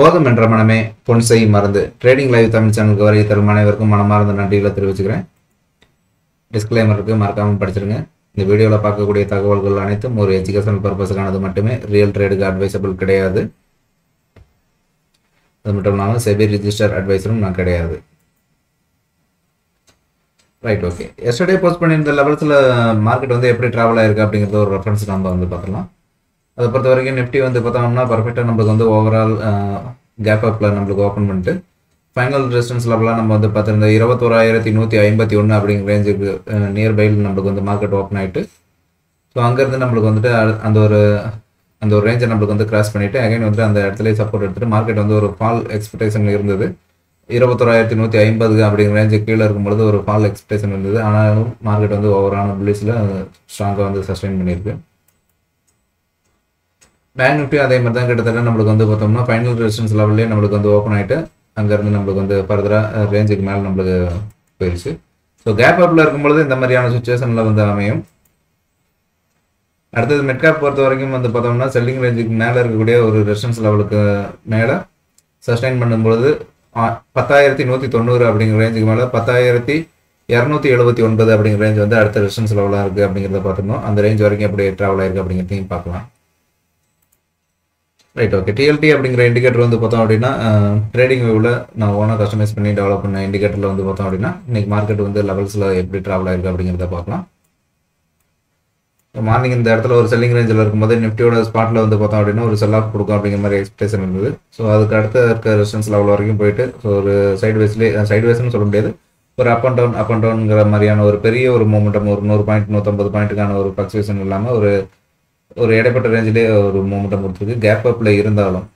போதும் என்ற மனமே பொன் செய்யும் மருந்து ட்ரேடிங் லைவ் தமிழ் சேனலுக்கு வரை தரும் அனைவருக்கும் மனமார்ந்த நன்றிகளை தெரிவிச்சுக்கிறேன் டிஸ்கிளைமர் மறக்காமல் படிச்சிருங்க இந்த வீடியோவில் பார்க்கக்கூடிய தகவல்கள் அனைத்தும் ஒரு எஜுகேஷனல் பர்பஸ்க்கானது மட்டுமே ரியல் ட்ரேடுக்கு அட்வைசபிள் கிடையாது அது மட்டும் இல்லாமல் செபி ரிஜிஸ்டர் அட்வைஸரும் நான் கிடையாது ரைட் ஓகே எஸ்டர்டே போஸ்ட் பண்ணியிருந்த லெவல்ஸில் மார்க்கெட் வந்து எப்படி ட்ராவல் ஆயிருக்கு அப்படிங்கிறத ஒரு ரெஃபரன்ஸ் நம்ம வந்து பார்க்கலாம் அதை பொறுத்த வரைக்கும் நிஃப்டி வந்து பார்த்தோம்னா பர்ஃபெக்டாக நம்மளுக்கு வந்து ஓவரால் கேப் அப்பில் நம்மளுக்கு ஓப்பன் பண்ணிட்டு ஃபைனல் ரெசிஸ்டன்ஸ் லெவலாக நம்ம வந்து பார்த்துருந்தா இருபத்தோராயிரத்தி நூற்றி ஐம்பத்தி ஒன்று அப்படிங்கிற ரேஞ்சுக்கு நியர்பையில் நம்மளுக்கு வந்து மார்க்கெட் ஓப்பன் ஆகிட்டு ஸோ அங்கேருந்து நம்மளுக்கு வந்துட்டு அந்த ஒரு அந்த ஒரு ரேஞ்சை நம்மளுக்கு வந்து கிராஸ் பண்ணிவிட்டு அகைன் வந்து அந்த இடத்துல சப்போர்ட் எடுத்துகிட்டு மார்க்கெட் வந்து ஒரு ஃபால் எக்ஸ்பெக்டேஷன் இருந்தது இருபத்தோராயிரத்தி நூற்றி ஐம்பது அப்படிங்கிற ரேஞ்சு கீழே இருக்கும்பொழுது ஒரு ஃபால் எக்ஸ்பெக்டேஷன் இருந்தது ஆனாலும் மார்க்கெட் வந்து ஓவரான பில்லிஸில் ஸ்ட்ராங்காக வந்து சஸ்டெயின் பண்ணியிருக்கு பேங்க் நிஃப்டி அதே மாதிரி தான் கிட்டத்தட்ட நம்மளுக்கு வந்து பார்த்தோம்னா ஃபைனல் ரெசிஸ்டன்ஸ் லெவல்லே நம்மளுக்கு வந்து ஓப்பன் ஆகிட்டு அங்கேருந்து நம்மளுக்கு வந்து ஃபர்தராக ரேஞ்சுக்கு மேலே நம்மளுக்கு போயிடுச்சு ஸோ கேப் அப்பில் இருக்கும்பொழுது இந்த மாதிரியான சுச்சுவேஷனில் வந்து அமையும் அடுத்தது மெட்காப் பொறுத்த வரைக்கும் வந்து பார்த்தோம்னா செல்லிங் ரேஞ்சுக்கு மேலே இருக்கக்கூடிய ஒரு ரெசிஸ்டன்ஸ் லெவலுக்கு மேலே சஸ்டைன் பண்ணும்பொழுது பத்தாயிரத்தி நூற்றி தொண்ணூறு அப்படிங்கிற ரேஞ்சுக்கு மேலே பத்தாயிரத்தி இரநூத்தி எழுபத்தி ஒன்பது அப்படிங்கிற ரேஞ்ச் வந்து அடுத்த ரெசிஸ்டன்ஸ் லெவலாக இருக்குது அப்படிங்கிறத பார்த்துக்கணும் அந்த ரேஞ்ச் வரைக்கும் எப்படி ட்ராவல் ஆயிருக்கு அப்படிங்கிறதையும் பார்க்கலாம் ரைட் ஓகே டிஎல்டி அப்படிங்கிற இண்டிகேட்டர் வந்து பார்த்தோம் அப்படின்னா ட்ரேடிங் வியூவில் நான் ஓனாக கஸ்டமைஸ் பண்ணி டெவலப் பண்ண இண்டிகேட்டரில் வந்து பார்த்தோம் அப்படின்னா இன்றைக்கி மார்க்கெட் வந்து லெவல்ஸில் எப்படி ட்ராவல் ஆயிருக்கு அப்படிங்கிறத பார்க்கலாம் மார்னிங் இந்த இடத்துல ஒரு செல்லிங் ரேஞ்சில் இருக்கும்போது நிஃப்டியோட ஸ்பாட்டில் வந்து பார்த்தோம் அப்படின்னா ஒரு செல் ஆஃப் கொடுக்கும் அப்படிங்கிற மாதிரி எக்ஸ்பெக்டேஷன் இருந்தது ஸோ அதுக்கு அடுத்த இருக்க ரெசிஸ்டன்ஸ் லெவல் வரைக்கும் போயிட்டு ஸோ ஒரு சைட் சைட்வேஸ்னு சொல்ல முடியாது ஒரு up and down up and டவுன்ங்கிற மாதிரியான ஒரு பெரிய ஒரு மூமெண்டம் ஒரு நூறு பாயிண்ட் நூற்றம்பது பாயிண்ட்டுக்கான ஒரு ஃப்ளக்சுவேஷன் இல்லாமல் ஒரு ஒரு இடைப்பட்ட ரேஞ்சிலே ஒரு மூமெண்ட்டை கொடுத்துருக்கு கேப் அப்பில் இருந்தாலும்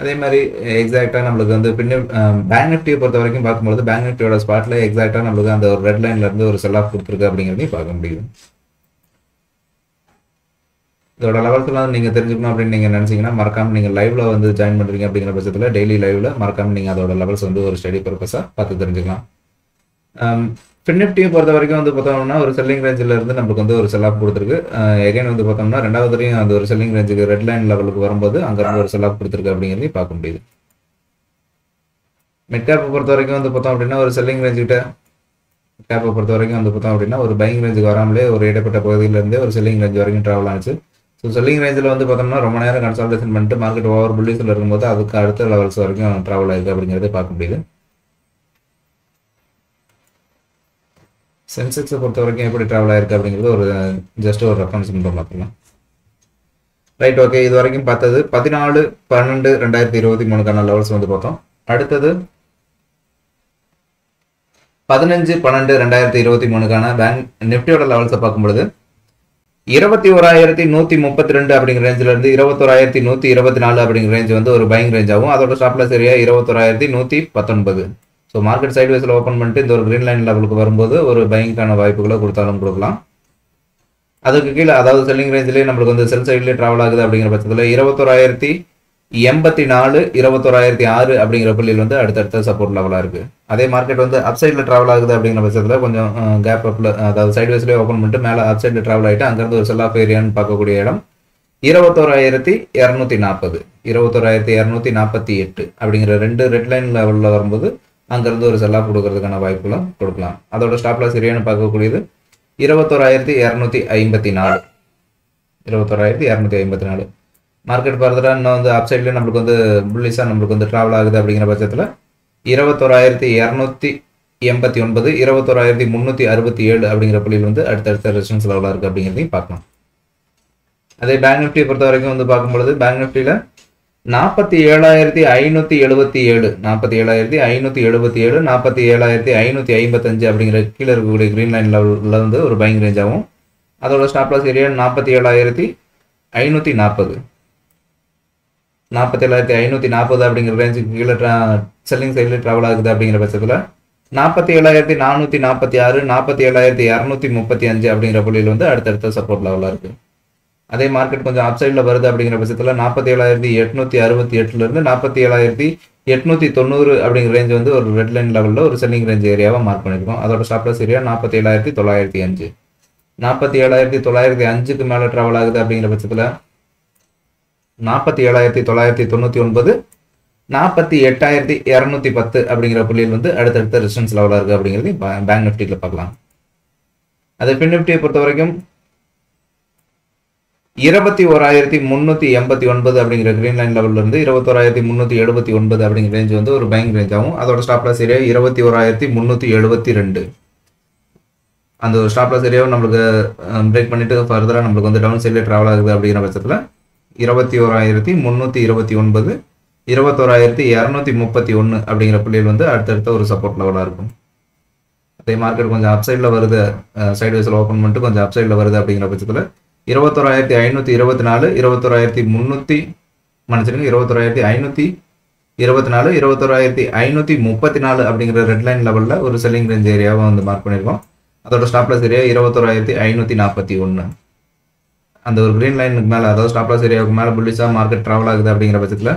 அதே மாதிரி எக்ஸாக்டாக நம்மளுக்கு வந்து பின்னாடி பேங்க் நிஃப்டியை பொறுத்த வரைக்கும் பார்க்கும்போது பேங்க் நிஃப்டியோட ஸ்பாட்டில் எக்ஸாக்டாக நம்மளுக்கு அந்த ஒரு ரெட் லைன்லேருந்து ஒரு செல் ஆஃப் கொடுத்துருக்கு அப்படிங்கிறதையும் பார்க்க முடியும் இதோட லெவல்ஸ்லாம் நீங்கள் தெரிஞ்சுக்கணும் அப்படின்னு நீங்கள் நினச்சிங்கன்னா மறக்காமல் நீங்கள் லைவ்ல வந்து ஜாயின் பண்ணுறீங்க அப்படிங்கிற பட்சத்தில் டெய்லி லைவ்ல மறக்காமல் நீங்கள் அதோட லெவல்ஸ் வந்து ஒரு ஸ்டடி பர்பஸாக பார்த்து தெரிஞ்சுக்கலாம் ஃபின்னிஃப்டியை பொறுத்த வரைக்கும் வந்து பார்த்தோம்னா ஒரு செல்லிங் ரேஞ்சில் இருந்து நம்மளுக்கு வந்து ஒரு செல்லாப் கொடுத்துருக்கு எகைன் வந்து பார்த்தோம்னா ரெண்டாவது வரையும் அந்த ஒரு செல்லிங் ரேஞ்சுக்கு ரெட் லைன் லெவலுக்கு வரும்போது அங்கேருந்து ஒரு செல்லாப் கொடுத்துருக்கு அப்படிங்கிறதையும் பார்க்க முடியுது மெட்கேப்பை பொறுத்த வரைக்கும் வந்து பார்த்தோம் அப்படின்னா ஒரு செல்லிங் ரேஞ்சுக்கிட்ட கேப்பை பொறுத்த வரைக்கும் வந்து பார்த்தோம் அப்படின்னா ஒரு பைங் ரேஞ்சுக்கு வராமலே ஒரு இடைப்பட்ட பகுதியிலேருந்தே ஒரு செல்லிங் ரேஞ்ச் வரைக்கும் ட்ராவல் ஆச்சு ஸோ செல்லிங் ரேஞ்சில் வந்து பார்த்தோம்னா ரொம்ப நேரம் கன்சல்டேஷன் பண்ணிட்டு மார்க்கெட் ஓவர் புள்ளிஸில் இருக்கும்போது அதுக்கு அடுத்த லெவல்ஸ் வரைக்கும் ட்ராவல் ஆயிருக்கு அப்படிங்கிறத பார்க்க முடியுது சென்செக்ஸை பொறுத்த வரைக்கும் எப்படி ட்ராவல் ஆயிருக்கு அப்படிங்கிறது ஒரு ஜஸ்ட் ஒரு ரெஃபரன்ஸ் மட்டும் பார்க்கலாம் ரைட் ஓகே இது வரைக்கும் பார்த்தது பதினாலு பன்னெண்டு ரெண்டாயிரத்தி இருபத்தி மூணுக்கான லெவல்ஸ் வந்து பார்த்தோம் அடுத்தது பதினஞ்சு பன்னெண்டு ரெண்டாயிரத்தி இருபத்தி மூணுக்கான பேங்க் நிஃப்டியோட லெவல்ஸை பார்க்கும்பொழுது இருபத்தி ஓராயிரத்தி நூற்றி முப்பத்தி ரெண்டு அப்படிங்கிற ரேஞ்சிலேருந்து இருபத்தோராயிரத்தி நூற்றி இருபத்தி நாலு அப்படிங்கிற ரேஞ்ச் வந்து ஒரு பைங் ரேஞ்சாகவும் அதோட ஸ்டாப்லஸ் ஏரியா இருபத்தோராயிரத்தி நூற்றி பத்தொன்பது ஸோ மார்க்கெட் சைட் வைஸில் ஓப்பன் பண்ணிட்டு இந்த ஒரு க்ரீன் லைன் லெவலுக்கு வரும்போது ஒரு பயங்கான வாய்ப்புகளை கொடுத்தாலும் கொடுக்கலாம் அதுக்கு கீழே அதாவது செல்லிங் ரேஞ்சிலேயே நம்மளுக்கு வந்து செல் சைட்லேயே ட்ராவல் ஆகுது அப்படிங்கிற பட்சத்தில் இருபத்தோராயிரத்தி எண்பத்தி நாலு இருபத்தோராயிரத்தி ஆறு அப்படிங்கிற புள்ளியில் வந்து அடுத்தடுத்த சப்போர்ட் லெவலாக இருக்குது அதே மார்க்கெட் வந்து அப் சைடில் ட்ராவல் ஆகுது அப்படிங்கிற பட்சத்தில் கொஞ்சம் கேப் அப்பில் அதாவது வைஸ்லேயே ஓப்பன் பண்ணிட்டு மேலே அப் சைடில் ட்ராவல் ஆகிட்டு அங்கேருந்து ஒரு ஆஃப் ஏரியான்னு பார்க்கக்கூடிய இடம் இருபத்தோராயிரத்தி இரநூத்தி நாற்பது இருபத்தோராயிரத்தி இரநூத்தி நாற்பத்தி எட்டு அப்படிங்கிற ரெண்டு ரெட் லைன் லெவலில் வரும்போது அங்கேருந்து ஒரு செல்லாக கொடுக்கறதுக்கான வாய்ப்புகளும் கொடுக்கலாம் அதோட ஸ்டாப் லாஸ் சரியானு பார்க்கக்கூடியது இருபத்தோராயிரத்தி இரநூத்தி ஐம்பத்தி நாலு இருபத்தோராயிரத்தி இரநூத்தி ஐம்பத்தி நாலு மார்க்கெட் பார்த்துட்டா இன்னும் வந்து அப்சைட்லேயே நம்மளுக்கு வந்து புள்ளிஸாக நம்மளுக்கு வந்து ட்ராவல் ஆகுது அப்படிங்கிற பட்சத்தில் இருபத்தோராயிரத்தி இரநூத்தி எண்பத்தி ஒன்பது இருபத்தோராயிரத்தி முந்நூற்றி அறுபத்தி ஏழு அப்படிங்கிற புள்ளியில் வந்து அடுத்தடுத்த ரெசிடன்ஸ் லெவலாக இருக்குது அப்படிங்கிறதையும் பார்க்கலாம் அதே பேங்க் நிஃப்டியை பொறுத்த வரைக்கும் வந்து பார்க்கும்பொழுது பேங்க் நிஃப்டியில் நாற்பத்தி ஏழாயிரத்தி ஐநூற்றி எழுபத்தி ஏழு நாற்பத்தி ஏழாயிரத்தி ஐநூற்றி எழுபத்தி ஏழு நாற்பத்தி ஏழாயிரத்தி ஐநூற்றி ஐம்பத்தஞ்சு அப்படிங்கிற கீழே இருக்கக்கூடிய க்ரீன் லைனில் உள்ள வந்து ஒரு பைங் ரேஞ்ச் ஆகும் அதோட ஸ்டாப்லாஸ் ஏரியா நாற்பத்தி ஏழாயிரத்தி ஐநூற்றி நாற்பது நாற்பத்தி ஏழாயிரத்தி ஐநூற்றி நாற்பது அப்படிங்கிற ரேஞ்சுக்கு கீழே செல்லிங் சைடில் ட்ராவல் ஆகுது அப்படிங்கிற பட்சத்தில் நாற்பத்தி ஏழாயிரத்தி நானூற்றி நாற்பத்தி ஆறு நாற்பத்தி ஏழாயிரத்தி இரநூத்தி முப்பத்தி அஞ்சு அப்படிங்கிற புள்ளியில் வந்து அடுத்தடுத்த சப்போர்ட் லெவலாக இருக்குது அதே மார்க்கெட் கொஞ்சம் அப் சைடில் வருது அப்படிங்கிற பட்சத்தில் நாற்பத்தி ஏழாயிரத்தி எட்நூற்றி அறுபத்தி எட்டுலேருந்து நாற்பத்தி ஏழாயிரத்தி எட்நூற்றி தொண்ணூறு அப்படிங்கிற ரேஞ்ச் வந்து ஒரு ரெட் லைன் லெவலில் ஒரு செல்லிங் ரேஞ்ச் ஏரியாவாக மார்க் பண்ணியிருக்கோம் அதோட ஸ்டாப்லஸ் ஏரியா நாற்பத்தி ஏழாயிரத்தி தொள்ளாயிரத்தி அஞ்சு நாற்பத்தி ஏழாயிரத்தி தொள்ளாயிரத்தி அஞ்சுக்கு மேலே ட்ராவல் ஆகுது அப்படிங்கிற பட்சத்தில் நாற்பத்தி ஏழாயிரத்தி தொள்ளாயிரத்தி தொண்ணூற்றி ஒன்பது நாற்பத்தி எட்டாயிரத்தி இரநூத்தி பத்து அப்படிங்கிற புள்ளியில் வந்து அடுத்தடுத்த ரெசிஸ்டன்ஸ் லெவலாக இருக்குது அப்படிங்கிறது பேங்க் நிஃப்டியில் பார்க்கலாம் அது பின் நிஃப்டியை பொறுத்த வரைக்கும் இருபத்தி ஓராயிரத்தி முந்நூற்றி எண்பத்தி ஒன்பது அப்படிங்கிற கிரீன் லைன் லெவலில் இருந்து இருபத்தோராயிரத்தி முந்நூற்றி எழுபத்தி ஒன்பது அப்படிங்கிற ரேஞ்ச் வந்து ஒரு பேங்க் ரேஞ்ச் ஆகும் அதோட ஸ்டாப் லாஸ் ஏரியா இருபத்தி ஓராயிரத்தி முந்நூற்றி எழுபத்தி ரெண்டு அந்த ஒரு ஸ்டாப் லாஸ் ஏரியாவை நம்மளுக்கு பிரேக் பண்ணிட்டு ஃபர்தராக நம்மளுக்கு வந்து டவுன் சைடில் ட்ராவல் ஆகுது அப்படிங்கிற பட்சத்தில் இருபத்தி ஓராயிரத்தி முந்நூற்றி இருபத்தி ஒன்பது இருபத்தோராயிரத்தி இரநூத்தி முப்பத்தி ஒன்று அப்படிங்கிற புள்ளியில் வந்து அடுத்தடுத்த ஒரு சப்போர்ட் லெவலாக இருக்கும் அதே மார்க்கெட் கொஞ்சம் அப்சைடில் வருது சைடு வைஸில் ஓப்பன் பண்ணிட்டு கொஞ்சம் அப்சைடில் வருது அப்படிங்கிற பட்சத்தில் இருபத்தோராயிரத்தி ஐநூற்றி இருபத்தி நாலு இருபத்தோராயிரத்தி முந்நூற்றி மன்னிச்சிருங்க இருபத்தோராயிரத்தி ஐநூற்றி இருபத்தி நாலு இருபத்தோராயிரத்தி ஐநூற்றி முப்பத்தி நாலு அப்படிங்கிற ரெட் லைன் லெவலில் ஒரு செல்லிங் ரேஞ்ச் ஏரியாவை வந்து மார்க் பண்ணியிருக்கோம் அதோட ஸ்டாப்லஸ் ஏரியா இருபத்தோராயிரத்தி ஐநூற்றி நாற்பத்தி ஒன்று அந்த ஒரு க்ரீன் லைனுக்கு மேலே அதாவது ஸ்டாப்லஸ் ஏரியாவுக்கு மேலே புள்ளிஸாக மார்க்கெட் ட்ராவல் ஆகுது அப்படிங்கிற பட்சத்தில்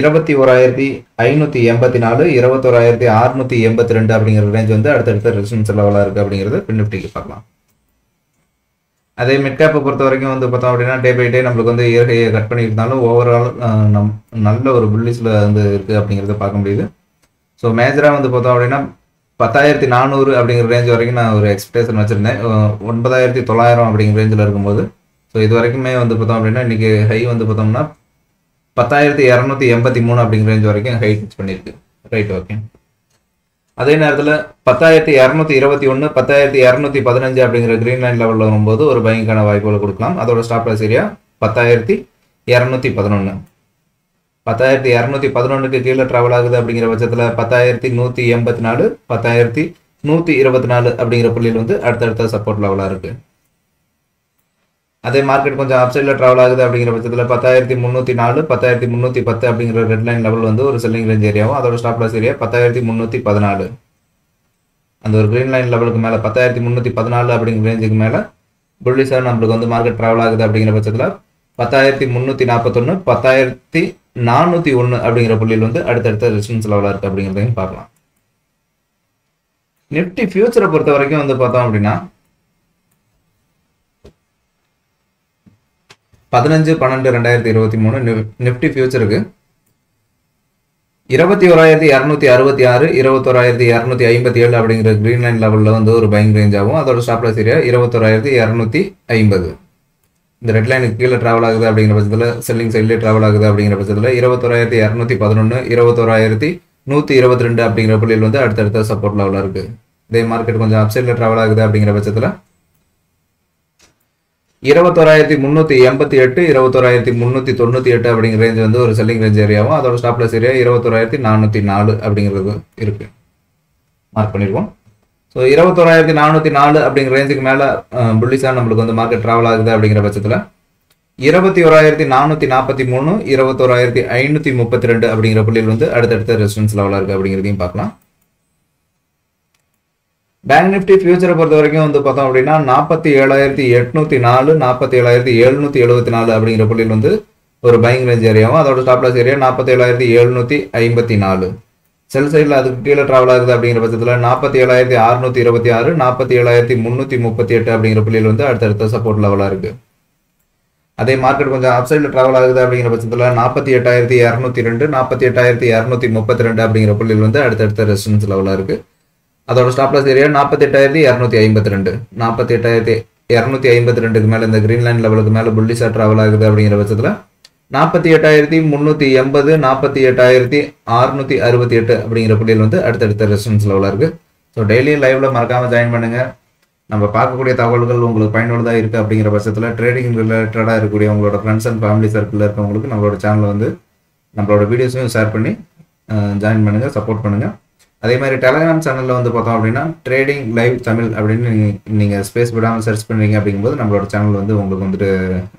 இருபத்தி ஓராயிரத்தி ஐநூற்றி எண்பத்தி நாலு இருபத்தோராயிரத்தி அறுநூற்றி எண்பத்தி ரெண்டு அப்படிங்கிற ரேஞ்ச் வந்து அடுத்தடுத்த ரெசிஸ்டன்ஸ் லெவலாக இருக்குது அப்படிங்கிறது பின்னிப்டிக்கு பார்க்கலாம் அதே மிட் கேப்பை பொறுத்த வரைக்கும் வந்து பார்த்தோம் அப்படின்னா டே பை டே நம்மளுக்கு வந்து இயற்கையை கட் பண்ணியிருந்தாலும் ஓவரால் நம் நல்ல ஒரு புல்லிஸில் வந்து இருக்குது அப்படிங்கிறத பார்க்க முடியுது ஸோ மேஜராக வந்து பார்த்தோம் அப்படின்னா பத்தாயிரத்தி நானூறு அப்படிங்கிற ரேஞ்ச் வரைக்கும் நான் ஒரு எக்ஸ்பெக்டேஷன் வச்சுருந்தேன் ஒன்பதாயிரத்தி தொள்ளாயிரம் அப்படிங்கிற ரேஞ்சில் இருக்கும்போது ஸோ இது வரைக்குமே வந்து பார்த்தோம் அப்படின்னா இன்றைக்கி ஹை வந்து பார்த்தோம்னா பத்தாயிரத்தி இரநூத்தி எண்பத்தி மூணு அப்படிங்கிற ரேஞ்ச் வரைக்கும் ஹை டச் பண்ணியிருக்கு ரைட் ஓகே அதே நேரத்தில் பத்தாயிரத்தி இரநூத்தி இருபத்தி ஒன்று பத்தாயிரத்தி இரநூத்தி பதினஞ்சு அப்படிங்கிற க்ரீன் லைன் லெவலில் வரும்போது ஒரு பயங்கரமான வாய்ப்புகளை கொடுக்கலாம் அதோட ஸ்டாப் ப்ரைஸ் ஏரியா பத்தாயிரத்தி இரநூத்தி பதினொன்று பத்தாயிரத்தி இரநூத்தி பதினொன்றுக்கு கீழே ட்ராவல் ஆகுது அப்படிங்கிற பட்சத்தில் பத்தாயிரத்தி நூற்றி எண்பத்தி நாலு பத்தாயிரத்தி நூற்றி இருபத்தி நாலு அப்படிங்கிற புள்ளியில் வந்து அடுத்தடுத்த சப்போர்ட் லெவலாக இருக்குது அதே மார்க்கெட் கொஞ்சம் அப்சைட்ல ட்ராவல் ஆகுது அப்படிங்கிற பட்சத்தில் பத்தாயிரத்தி முந்நூற்றி நாலு பத்தாயிரத்தி முந்நூற்றி பத்து அப்படிங்கிற ரெட் லைன் லெவல் வந்து ஒரு செல்லிங் ரேஞ்ச் ஏரியாவும் அதோட ஸ்டாப் லாஸ் ஏரியா பத்தாயிரத்தி முந்நூற்றி பதினாலு அந்த ஒரு க்ரீன் லைன் லெவலுக்கு மேலே பத்தாயிரத்தி முந்நூற்றி பதினாலு அப்படிங்கிற ரேஞ்சுக்கு மேலே புள்ளிசாக நம்மளுக்கு வந்து மார்க்கெட் ட்ராவல் ஆகுது அப்படிங்கிற பட்சத்தில் பத்தாயிரத்தி முந்நூற்றி நாற்பத்தொன்று பத்தாயிரத்தி நானூற்றி ஒன்று அப்படிங்கிற புள்ளியில் வந்து அடுத்தடுத்த ரெசிடன்ஸ் லெவலாக இருக்குது அப்படிங்கிறதையும் பார்க்கலாம் நிஃப்டி ஃபியூச்சரை பொறுத்த வரைக்கும் வந்து பார்த்தோம் அப்படின்னா பதினஞ்சு பன்னெண்டு ரெண்டாயிரத்தி இருபத்தி மூணு நிப்டி ஃபியூச்சருக்கு இருபத்தி ஓராயிரத்தி இரநூத்தி அறுபத்தி ஆறு இருபத்தோராயிரத்தி இரநூத்தி ஐம்பத்தி ஏழு அப்படிங்கிற க்ரீன் லைன் லெவலில் வந்து ஒரு பைங் ரேஞ்ச் ஆகும் அதோட லாஸ் ஏரியா இருபத்தோராயிரத்தி இரநூத்தி ஐம்பது இந்த ரெட் லைனுக்கு கீழே ட்ராவல் ஆகுது அப்படிங்கிற பட்சத்தில் செல்லிங் சைட்லேயே ட்ராவல் ஆகுது அப்படிங்கிற பட்சத்தில் இருபத்தோராயிரத்தி இரநூத்தி பதினொன்று இருபத்தோராயிரத்தி நூற்றி இருபத்தி ரெண்டு அப்படிங்கிற புள்ளியில் வந்து அடுத்தடுத்த சப்போர்ட் லெவலாக இருக்குது இதே மார்க்கெட் கொஞ்சம் அப்சைடில் ட்ராவல் ஆகுது அப்படிங்கிற பட்சத்தில் இருபத்தொராயிரத்தி முந்நூற்றி எண்பத்தி எட்டு இருபத்தொராயிரத்தி முந்நூற்றி தொண்ணூற்றி எட்டு அப்படிங்கிற ரேஞ்ச் வந்து ஒரு செல்லிங் ரேஞ்ச் ஏரியாவும் அதோட ஸ்டாப்லஸ் ஏரியா இருபத்தொராயிரத்தி நானூற்றி நாலு அப்படிங்கிறது இருக்குது மார்க் பண்ணிடுவோம் ஸோ இருபத்தொராயிரத்தி நானூற்றி நாலு அப்படிங்கிற ரேஞ்சுக்கு மேலே புள்ளிஸாக நம்மளுக்கு வந்து மார்க்கெட் ட்ராவல் ஆகுது அப்படிங்கிற பட்சத்தில் இருபத்தி ஓராயிரத்தி நானூற்றி நாற்பத்தி மூணு இருபத்தோராயிரத்தி ஐநூற்றி முப்பத்தி ரெண்டு அப்படிங்கிற புள்ளியில் வந்து அடுத்தடுத்த ரெசிடன்ஸ் லெவலாக இருக்குது அப்படிங்கிறதையும் பார்க்கலாம் பேங்க் நிஃப்டி ஃபியூச்சரை பொறுத்த வரைக்கும் வந்து பார்த்தோம் அப்படின்னா நாற்பத்தி ஏழாயிரத்தி எட்நூத்தி நாலு நாற்பத்தி ஏழாயிரத்தி எழுநூற்றி எழுபத்தி நாலு அப்படிங்கிற புள்ளியில் வந்து ஒரு பைங் ரேஞ்ச் ஏரியாவும் அதோட ஸ்டாப் லாஸ் ஏரியா நாற்பத்தி ஏழாயிரத்தி எழுநூற்றி ஐம்பத்தி நாலு செல் சைடில் அதுக்கு கீழே ட்ராவல் ஆகுது அப்படிங்கிற பட்சத்தில் நாற்பத்தி ஏழாயிரத்தி அறுநூத்தி இருபத்தி ஆறு நாற்பத்தி ஏழாயிரத்தி முந்நூற்றி முப்பத்தி எட்டு அப்படிங்கிற புள்ளியில் வந்து அடுத்தடுத்த சப்போர்ட் லெவலாக இருக்குது அதே மார்க்கெட் கொஞ்சம் சைடில் ட்ராவல் ஆகுது அப்படிங்கிற பட்சத்தில் நாற்பத்தி எட்டாயிரத்தி இரநூத்தி ரெண்டு நாற்பத்தி எட்டாயிரத்தி இரநூத்தி முப்பத்தி ரெண்டு அப்படிங்கிற புள்ளியில் வந்து அடுத்தடுத்த ரெசிடன்ஸ் லெவலாக இருக்குது அதோட ஸ்டாப் லாஸ் ஏரியா எட்டாயிரத்தி இரநூத்தி ஐம்பத்தி ரெண்டு நாற்பத்தி எட்டாயிரத்தி இரநூத்தி ஐம்பத்தி ரெண்டுக்கு மேலே இந்த கிரீன்லேண்ட் லெவலுக்கு மேலே புள்ளிஸாக ட்ராவல் ஆகுது அப்படிங்கிற பட்சத்தில் நாற்பத்தி எட்டாயிரத்தி முந்நூற்றி எண்பது நாற்பத்தி எட்டாயிரத்தி அறுநூத்தி அறுபத்தி எட்டு அப்படிங்கிற புள்ளியில் வந்து அடுத்தடுத்த ரெசிடன்ஸ் லெவலாக இருக்குது ஸோ டெய்லி லைவில் மறக்காமல் ஜாயின் பண்ணுங்கள் நம்ம பார்க்கக்கூடிய தகவல்கள் உங்களுக்கு பயனுள்ளதாக இருக்குது அப்படிங்கிற பட்சத்தில் ட்ரேடிங் ரிலேட்டடாக இருக்கக்கூடிய உங்களோட ஃப்ரெண்ட்ஸ் அண்ட் ஃபேமிலி சர்க்கிளில் இருக்கவங்களுக்கு நம்மளோட சேனலை வந்து நம்மளோட வீடியோஸையும் ஷேர் பண்ணி ஜாயின் பண்ணுங்கள் சப்போர்ட் பண்ணுங்கள் அதே மாதிரி டெலகிராம் சேனலில் வந்து பார்த்தோம் அப்படின்னா ட்ரேடிங் லைவ் தமிழ் அப்படின்னு நீங்கள் நீங்கள் ஸ்பேஸ் விடாமல் சர்ச் பண்ணுறீங்க அப்படிங்கும்போது நம்மளோட சேனல் வந்து உங்களுக்கு வந்துட்டு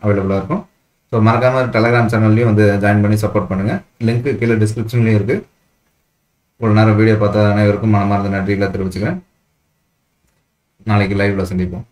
அவைலபிளாக இருக்கும் ஸோ மறக்காமல் டெலகிராம் சேனல்லையும் வந்து ஜாயின் பண்ணி சப்போர்ட் பண்ணுங்கள் லிங்க்கு கீழே டிஸ்கிரிப்ஷன்லேயும் இருக்குது ஒரு நேரம் வீடியோ பார்த்த அனைவருக்கும் மனமார்ந்த நன்றிகளை தெரிவிச்சுக்கிறேன் நாளைக்கு லைவில் சந்திப்போம்